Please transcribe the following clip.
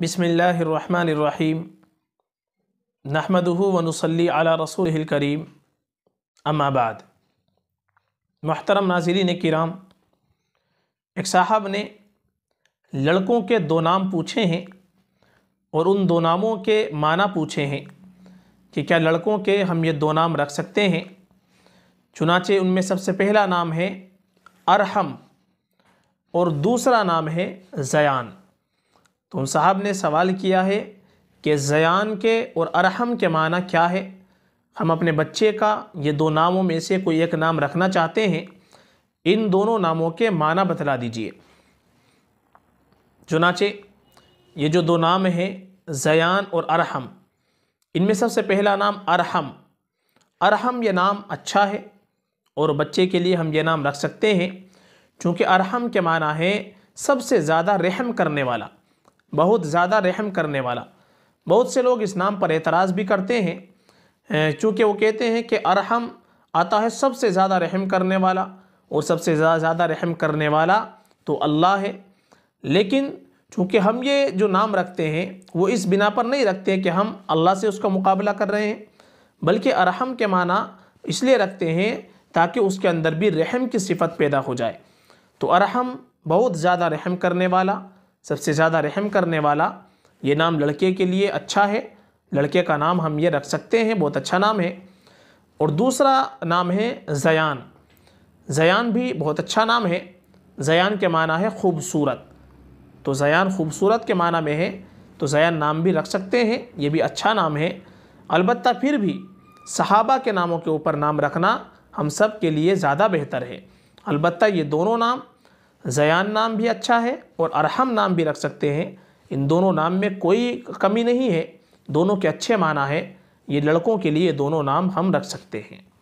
बिसमीम नहमदहू वनसली अला रसूल करीम अम्माबाद महतरम नाजरीन किराम एक साहब ने लड़कों के दो नाम पूछे हैं और उन दो नामों के माना पूछे हैं कि क्या लड़कों के हम ये दो नाम रख सकते हैं चुनाचे उनमें सबसे पहला नाम है अरहम और दूसरा नाम है ज़यान तो उन साहब ने सवाल किया है कि ज़यान के और अरहम के माना क्या है हम अपने बच्चे का ये दो नामों में से कोई एक नाम रखना चाहते हैं इन दोनों नामों के माना बतला दीजिए चुनाचे ये जो दो नाम हैं ज़यान और अरहम इनमें सबसे पहला नाम अरहम अरहम ये नाम अच्छा है और बच्चे के लिए हम ये नाम रख सकते हैं क्योंकि अरहम के माना है सबसे ज़्यादा रहम करने वाला बहुत ज़्यादा रहम करने वाला बहुत से लोग इस नाम पर एतराज़ भी करते हैं चूँकि वो कहते हैं कि अरहम आता है सबसे ज़्यादा रहम करने वाला और सबसे ज़्यादा रहम करने वाला तो अल्लाह है लेकिन चूँकि हम ये जो नाम रखते हैं वो इस बिना पर नहीं रखते कि हम अल्लाह से उसका मुकाबला कर रहे हैं बल्कि अरहम के माना इसलिए रखते हैं ताकि उसके अंदर भी रहम की सिफत पैदा हो जाए तो अरहम बहुत ज़्यादा रहम करने वाला सबसे ज़्यादा रहम करने वाला ये नाम लड़के के लिए अच्छा है लड़के का नाम हम ये रख सकते हैं बहुत अच्छा नाम है और दूसरा नाम है ज़यान ज़यान भी बहुत अच्छा नाम है ज़यान के माना है खूबसूरत तो ज़यान खूबसूरत के माना में है तो ज़यान नाम भी रख सकते हैं ये भी अच्छा नाम है अलबत् फिर भी सहाबा के नामों के ऊपर नाम रखना हम सब के लिए ज़्यादा बेहतर है अलबत् ये दोनों नाम जयान नाम भी अच्छा है और अरहम नाम भी रख सकते हैं इन दोनों नाम में कोई कमी नहीं है दोनों के अच्छे माना है ये लड़कों के लिए दोनों नाम हम रख सकते हैं